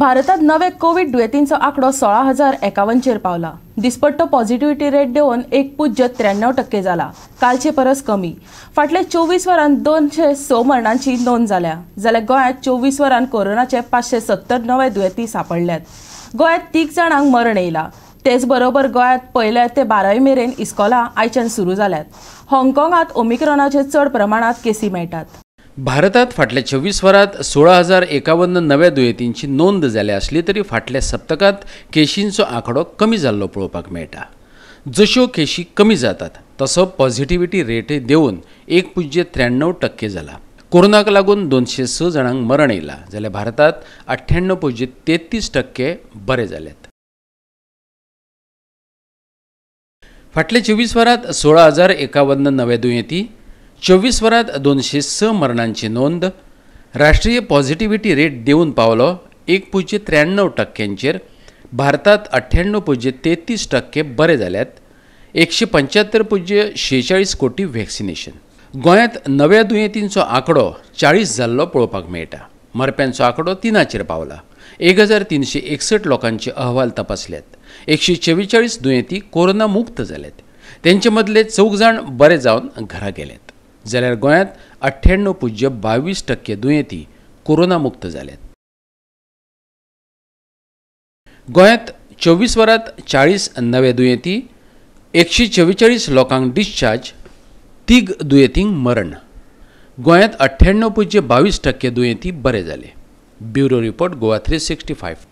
भारतात नवे कोविड दुयेंतींचो आंकडो सोळा हजार एकावनचेर पावला दिसपट्टो पॉझिटिव्हिटी रेट देऊन एक पुज्य त्र्याण्णव टक्के झाला कालचे परस कमी फाटल्या चोवीस वरांत दोनशे स मरणांची नोंद झाल्या जाल्यार गोंयांत चोवीस वरांत कोरोनाचे पाचशे सत्तर नवे दुयेंती सापडल्यात गोंयांत तीग जाणांक मरण येयलां तेच बरोबर गोंयांत पयले ते बारावी मेरेन इस्कॉला आयच्यान सुरू जाल्यात हाँगकाँगांत ओमिक्रॉनाचे चड प्रमाणात केसी मेळटात भारतात फाटल्या चोवीस वरात सोळा हजार एकावन्न नव्या दुयेंतींची नोंद जाल्या असली तरी फाटल्या सप्तकात केशींचो आकडो कमी जाल्लो पळोवपाक मेळटा जश्यो केशी कमी जातात तसो पॉझिटिव्हिटी रेटय देऊन एक पुज्य त्र्याण्णव टक्के जाला कोरोनाक लागून दोनशे स जाणांक मरण येयलां जाल्यार भारतात अठ्ठ्याण्णव पुज्य तेत्तीस टक्के बरे जाल्यात फाटल्या चोवीस वरात सोळा हजार एकावन्न नव्या दुयेंती चोवीस वरात दोनशे स मरणांची नोंद राष्ट्रीय पॉझिटिव्हिटी रेट देऊन पावलो एक पुज्य त्र्याण्णव टक्क्यांचेर भारतात अठ्ठ्याण्णव पुज्य तेहतीस टक्के बरे झाल्यात एकशे पंच्याहत्तर पुज्य शेचाळीस कोटी व्हॅक्सिनेशन गोंयांत नव्या दुयेंतींचो आंकडो चाळीस जाल्लो पळोवपाक मेळटा मरप्यांचो आंकडो तिनाचेर पावला एक हजार तीनशे एकसठ लोकांचे अहवाल तपासल्यात एकशे चव्वेचाळीस दुयेंती कोरोना मुक्त जाल्यात त्यांचे मदले चौग जाण बरे जावन घरा गेल्यात जाल्यार गोंयांत अठ्ठ्याण्णव पुज्य बावीस टक्के दुयेंती कोरोना मुक्त जाल्यात गोंयांत चोवीस वरांत चाळीस नवे दुयेंती एकशे चव्वेचाळीस लोकांक डिस्चार्ज तीग दुयेंतींक मरण गोंयांत अठ्ठ्याण्णव पुज्य बावीस टक्के दुयेंती बरे जाले bureau report Goa three sixty five